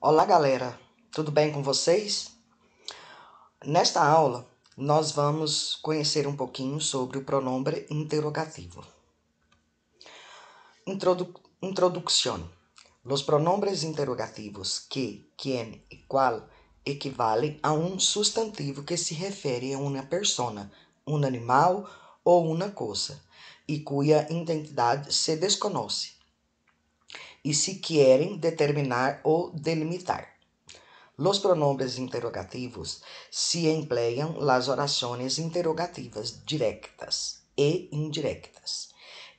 Olá, galera. Tudo bem com vocês? Nesta aula, nós vamos conhecer um pouquinho sobre o pronome interrogativo. Introdu os pronomes pronombres interrogativos que, quien e qual equivalem a um substantivo que se refere a uma persona, um animal ou uma coisa, e cuja identidade se desconhece e se querem determinar ou delimitar. Los pronombres interrogativos se emplean las oraciones interrogativas directas e indirectas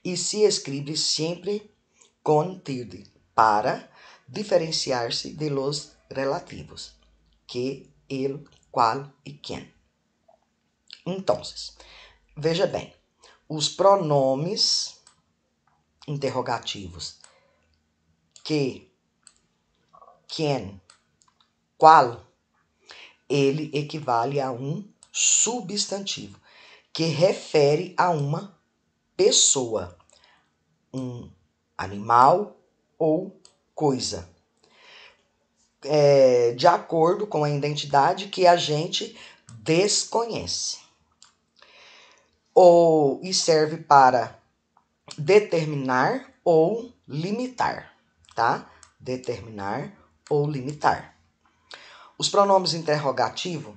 e se escribe sempre con tilde para diferenciarse de los relativos que, ele, qual e quem. Então, veja bem, os pronomes interrogativos que, quem, qual, ele equivale a um substantivo que refere a uma pessoa, um animal ou coisa. É, de acordo com a identidade que a gente desconhece. Ou e serve para determinar ou limitar tá? Determinar ou limitar. Os pronomes interrogativo,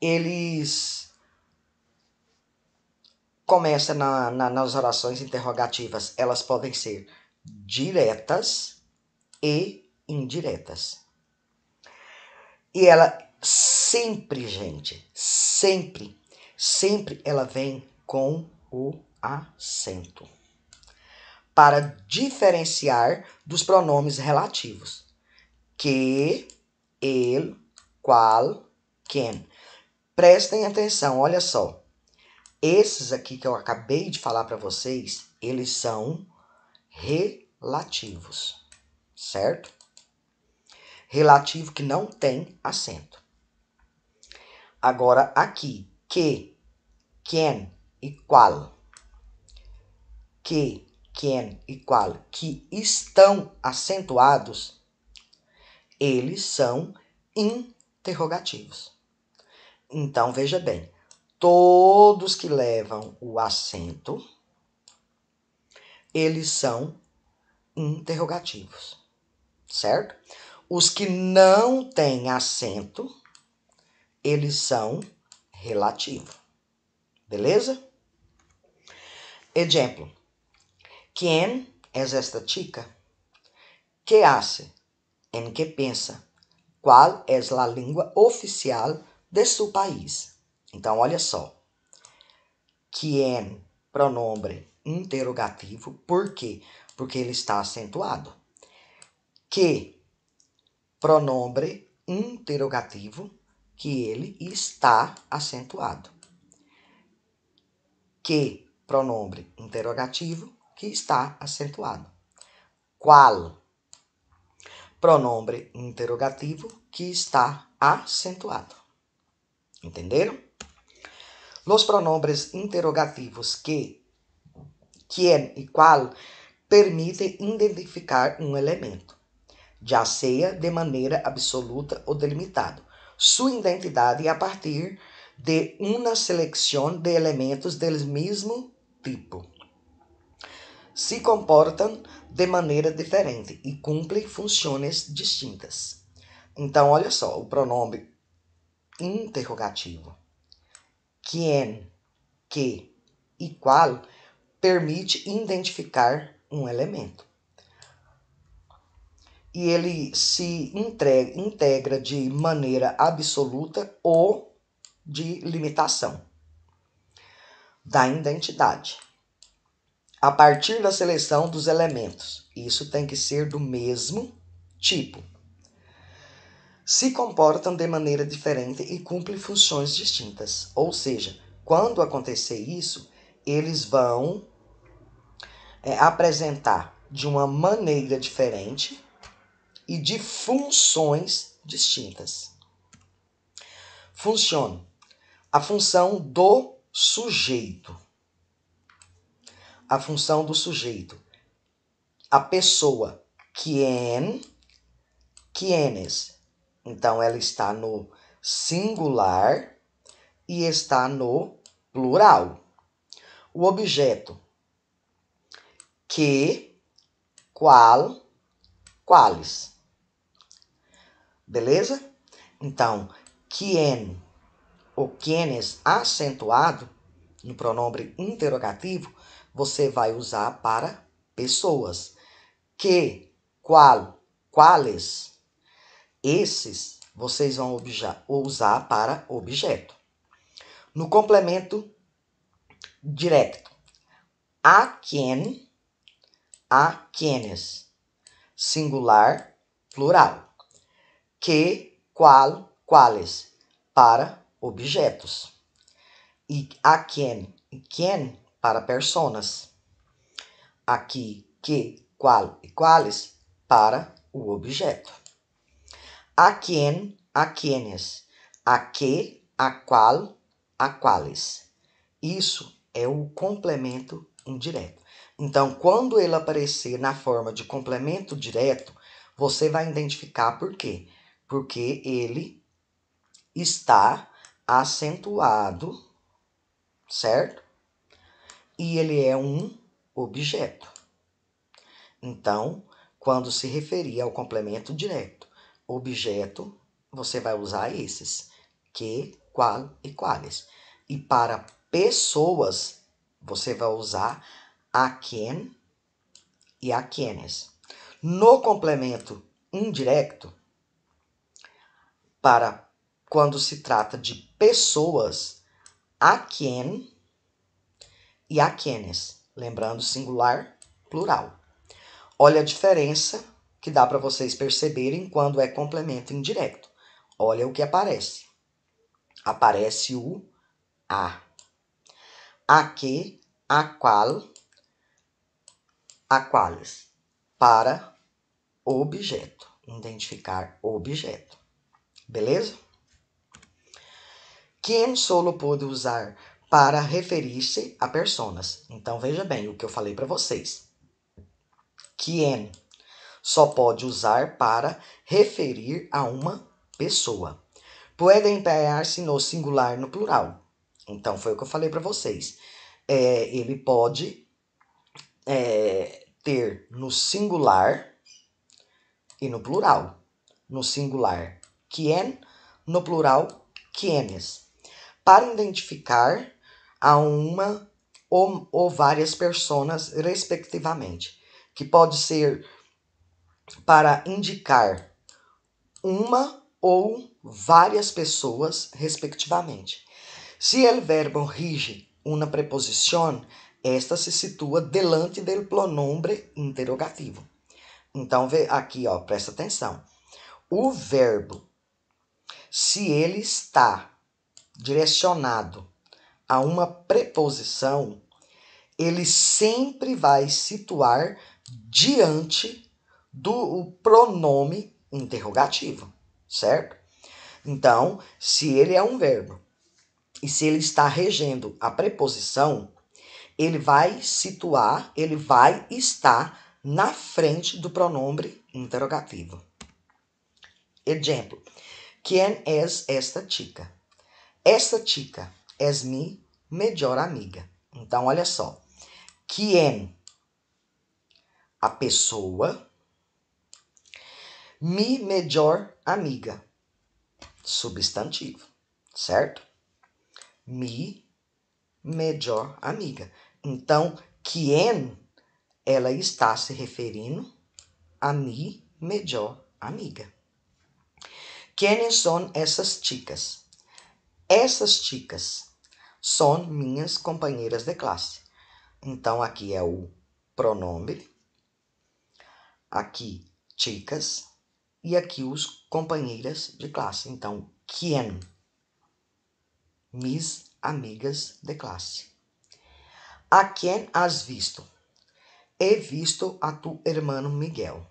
eles começam na, na, nas orações interrogativas, elas podem ser diretas e indiretas. E ela sempre, gente, sempre, sempre ela vem com o acento para diferenciar dos pronomes relativos. Que, ele, qual, quem. Prestem atenção, olha só. Esses aqui que eu acabei de falar para vocês, eles são relativos, certo? Relativo que não tem acento. Agora aqui, que, quem e qual. Que, quem e qual que estão acentuados, eles são interrogativos. Então veja bem, todos que levam o acento, eles são interrogativos, certo? Os que não têm acento, eles são relativos, beleza? Exemplo, quem es esta chica? Que hace? Em que pensa? Qual é a língua oficial de seu país? Então, olha só. Quem Pronombre interrogativo. Por quê? Porque ele está acentuado. Que? Pronombre interrogativo que ele está acentuado. Que? Pronombre interrogativo que está acentuado. Qual? Pronombre interrogativo que está acentuado. Entenderam? Los pronombres interrogativos que, quien e qual permitem identificar um elemento, já seja de maneira absoluta ou delimitada, sua identidade a partir de uma seleção de elementos do mesmo tipo se comportam de maneira diferente e cumprem funções distintas. Então, olha só, o pronome interrogativo, quem, que e qual, permite identificar um elemento. E ele se entrega, integra de maneira absoluta ou de limitação da identidade a partir da seleção dos elementos. Isso tem que ser do mesmo tipo. Se comportam de maneira diferente e cumprem funções distintas. Ou seja, quando acontecer isso, eles vão é, apresentar de uma maneira diferente e de funções distintas. Funciona a função do sujeito a função do sujeito. A pessoa quien, quienes. Então, ela está no singular e está no plural. O objeto que, qual, quales. Beleza? Então, quien ou quienes acentuado no pronome interrogativo você vai usar para pessoas. Que, qual, quales. Esses vocês vão usar para objeto. No complemento direto, a quem, a quienes, singular, plural. Que, qual, quales, para objetos. E a quem, quem para personas. Aqui, que, qual e quales para o objeto. A quem, a quienes, a que, a qual, a quales. Isso é o complemento indireto. Então, quando ele aparecer na forma de complemento direto, você vai identificar por quê? Porque ele está acentuado, certo? e ele é um objeto. Então, quando se referir ao complemento direto, objeto, você vai usar esses, que, qual e quais. E para pessoas, você vai usar a quem e a quienes. No complemento indireto, para quando se trata de pessoas, a quem e aquenes, lembrando singular, plural. Olha a diferença que dá para vocês perceberem quando é complemento indireto. Olha o que aparece. Aparece o a. A que, a qual, a quales. Para objeto. Identificar objeto. Beleza? Quem solo pode usar para referir-se a personas. Então veja bem o que eu falei para vocês. Quien só pode usar para referir a uma pessoa. Pode empregar-se no singular no plural. Então foi o que eu falei para vocês. É, ele pode é, ter no singular e no plural. No singular, quien, no plural, quienes. Para identificar a uma ou, ou várias pessoas, respectivamente, que pode ser para indicar uma ou várias pessoas, respectivamente. Se o verbo rige uma preposição, esta se situa delante do pronombre interrogativo. Então, vê aqui, ó, presta atenção. O verbo, se ele está direcionado a uma preposição, ele sempre vai situar diante do pronome interrogativo, certo? Então, se ele é um verbo e se ele está regendo a preposição, ele vai situar, ele vai estar na frente do pronome interrogativo. Exemplo: Quem é esta chica? Esta chica és mi melhor amiga. Então, olha só. Quem? É a pessoa. Mi melhor amiga. Substantivo, certo? Mi melhor amiga. Então, quem é, ela está se referindo a mi melhor amiga. Quem são essas chicas? Essas chicas são minhas companheiras de classe. Então aqui é o pronome, aqui chicas e aqui os companheiras de classe. Então, quien? Mis amigas de classe. A quem has visto? He visto a tu hermano Miguel.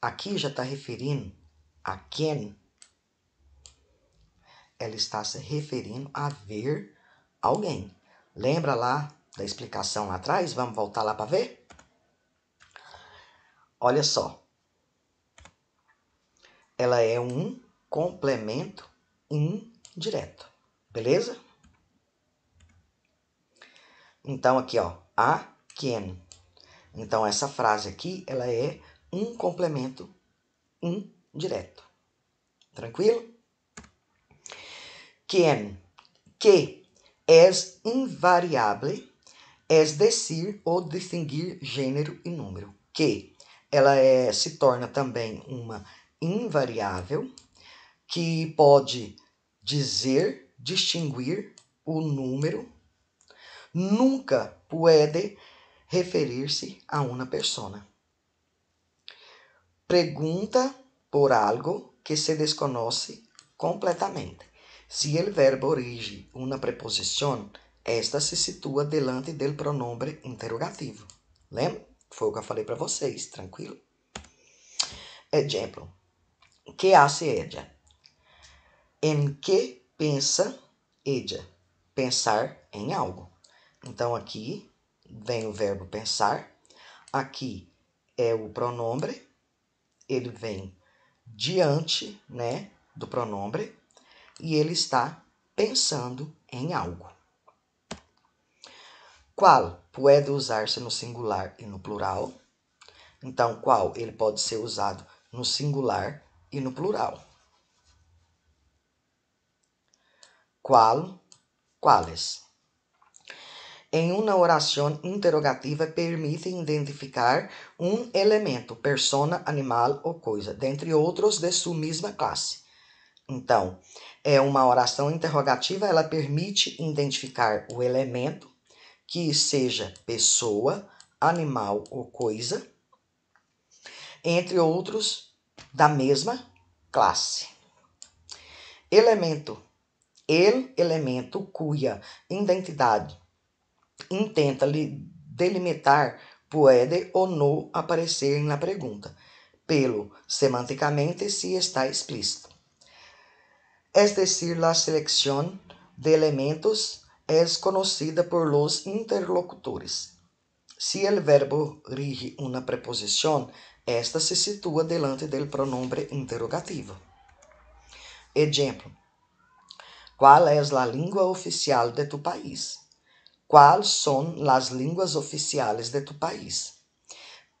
Aqui já está referindo a quem ela está se referindo a ver alguém. Lembra lá da explicação lá atrás? Vamos voltar lá para ver? Olha só. Ela é um complemento indireto. Beleza? Então aqui, ó, a quem? Então essa frase aqui, ela é um complemento indireto. Tranquilo? quien, que es invariable, es decir ou distinguir gênero e número, que ela é, se torna também uma invariável, que pode dizer, distinguir o número, nunca pode referir-se a uma persona. Pergunta por algo que se desconoce completamente. Se o verbo orige uma preposição, esta se situa delante do pronome interrogativo. Lembra? Foi o que eu falei para vocês, tranquilo? Exemplo. Que hace ella? Em que pensa ella? Pensar em algo. Então aqui vem o verbo pensar. Aqui é o pronome. Ele vem diante, né, do pronome e ele está pensando em algo. Qual pode usar-se no singular e no plural? Então, qual ele pode ser usado no singular e no plural? Qual, quales? em uma oração interrogativa permite identificar um elemento, persona, animal ou coisa, dentre outros de sua mesma classe. Então, é uma oração interrogativa, ela permite identificar o elemento, que seja pessoa, animal ou coisa, entre outros da mesma classe. Elemento. El elemento cuja identidade intenta lhe delimitar pode ou não aparecer na pergunta, pelo semanticamente se está explícito es decir, la selección de elementos, é es conocida por los interlocutores. Si el verbo rige una preposición, esta se sitúa delante del pronombre interrogativo. Ejemplo: ¿Cuál es la lengua oficial de tu país? ¿Cuáles son las lenguas oficiales de tu país?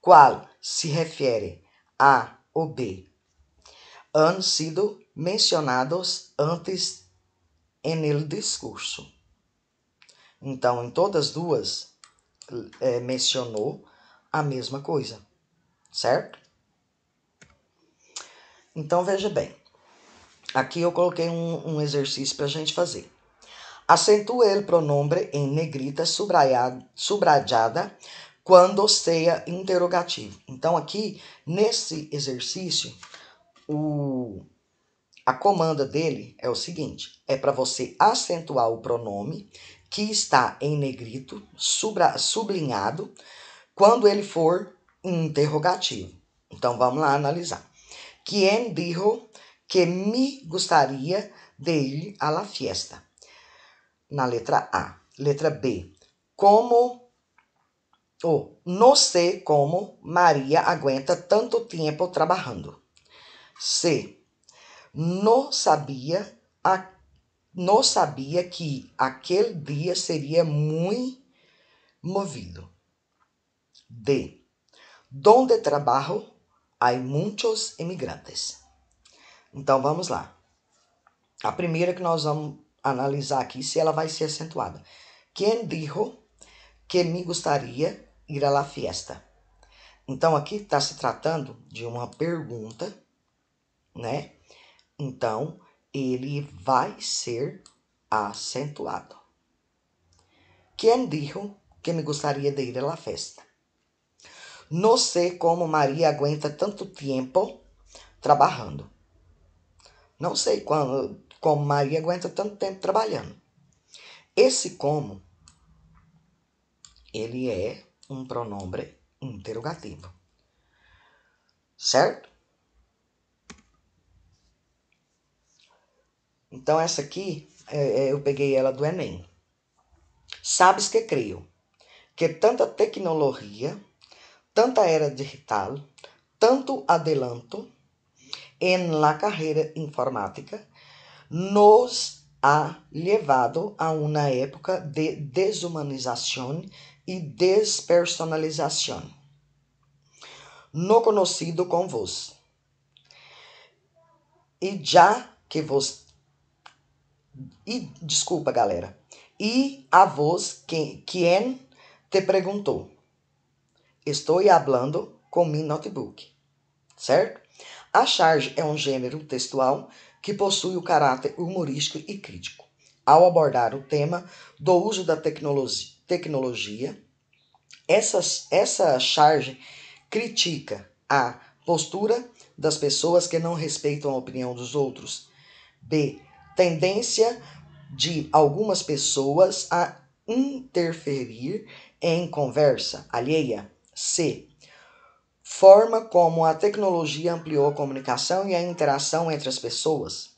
¿Cuál se refiere a o B? Han sido mencionados antes no discurso. Então, em todas duas, é, mencionou a mesma coisa, certo? Então, veja bem. Aqui eu coloquei um, um exercício para a gente fazer. Acentua o pronome em negrita subrayada quando seja interrogativo. Então, aqui, nesse exercício, o a comanda dele é o seguinte: é para você acentuar o pronome que está em negrito, sublinhado, quando ele for interrogativo. Então vamos lá analisar. quem dijo que me gostaria de ir a la fiesta? Na letra A. Letra B. Como oh, não sei como Maria aguenta tanto tempo trabalhando. C no sabia, a, não sabia que aquele dia seria muito movido. D. Donde trabalho há muitos imigrantes. Então vamos lá. A primeira que nós vamos analisar aqui se ela vai ser acentuada. Quem dijo que me gostaria ir à la fiesta? Então aqui está se tratando de uma pergunta, né? Então, ele vai ser acentuado. Quem disse que me gostaria de ir à festa? Não sei como Maria aguenta tanto tempo trabalhando. Não sei quando, como Maria aguenta tanto tempo trabalhando. Esse como, ele é um pronome interrogativo, certo? Então, essa aqui, é, é, eu peguei ela do Enem. Sabes que creio que tanta tecnologia, tanta era digital, tanto adelanto em la carreira informática nos ha levado a uma época de desumanização e despersonalização. No conhecido com vos E já que vos e, desculpa, galera. E a voz que quem te perguntou. Estou falando com meu notebook. Certo? A charge é um gênero textual que possui o caráter humorístico e crítico. Ao abordar o tema do uso da tecnologia, essa, essa charge critica a postura das pessoas que não respeitam a opinião dos outros, b tendência de algumas pessoas a interferir em conversa alheia. C. Forma como a tecnologia ampliou a comunicação e a interação entre as pessoas.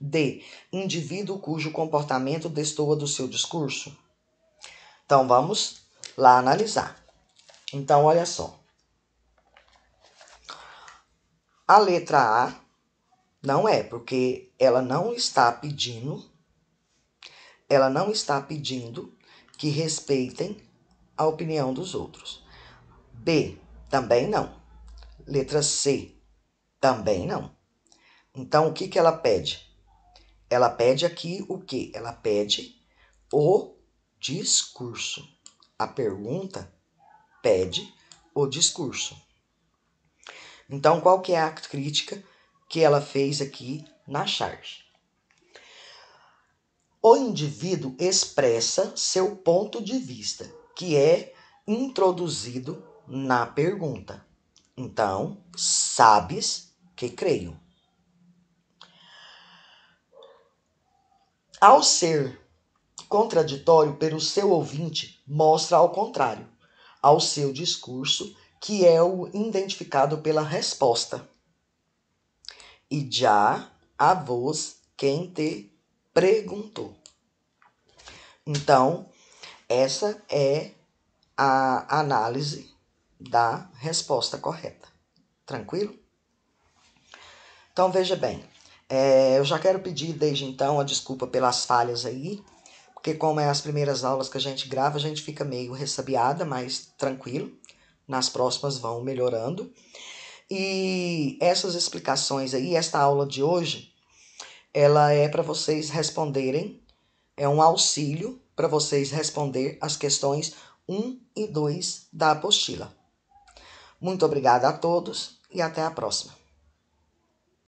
D. Indivíduo cujo comportamento destoa do seu discurso. Então vamos lá analisar. Então olha só. A letra A não é, porque ela não está pedindo, ela não está pedindo que respeitem a opinião dos outros. B, também não. Letra C, também não. Então, o que, que ela pede? Ela pede aqui o que? Ela pede o discurso. A pergunta pede o discurso. Então, qual que é a crítica que ela fez aqui na charge. O indivíduo expressa seu ponto de vista, que é introduzido na pergunta. Então, sabes que creio. Ao ser contraditório pelo seu ouvinte, mostra ao contrário ao seu discurso, que é o identificado pela resposta e já a vos quem te perguntou. Então, essa é a análise da resposta correta. Tranquilo? Então, veja bem, é, eu já quero pedir desde então a desculpa pelas falhas aí, porque como é as primeiras aulas que a gente grava, a gente fica meio ressabiada, mas tranquilo. Nas próximas vão melhorando. E essas explicações aí, esta aula de hoje, ela é para vocês responderem, é um auxílio para vocês responder as questões 1 e 2 da apostila. Muito obrigada a todos e até a próxima.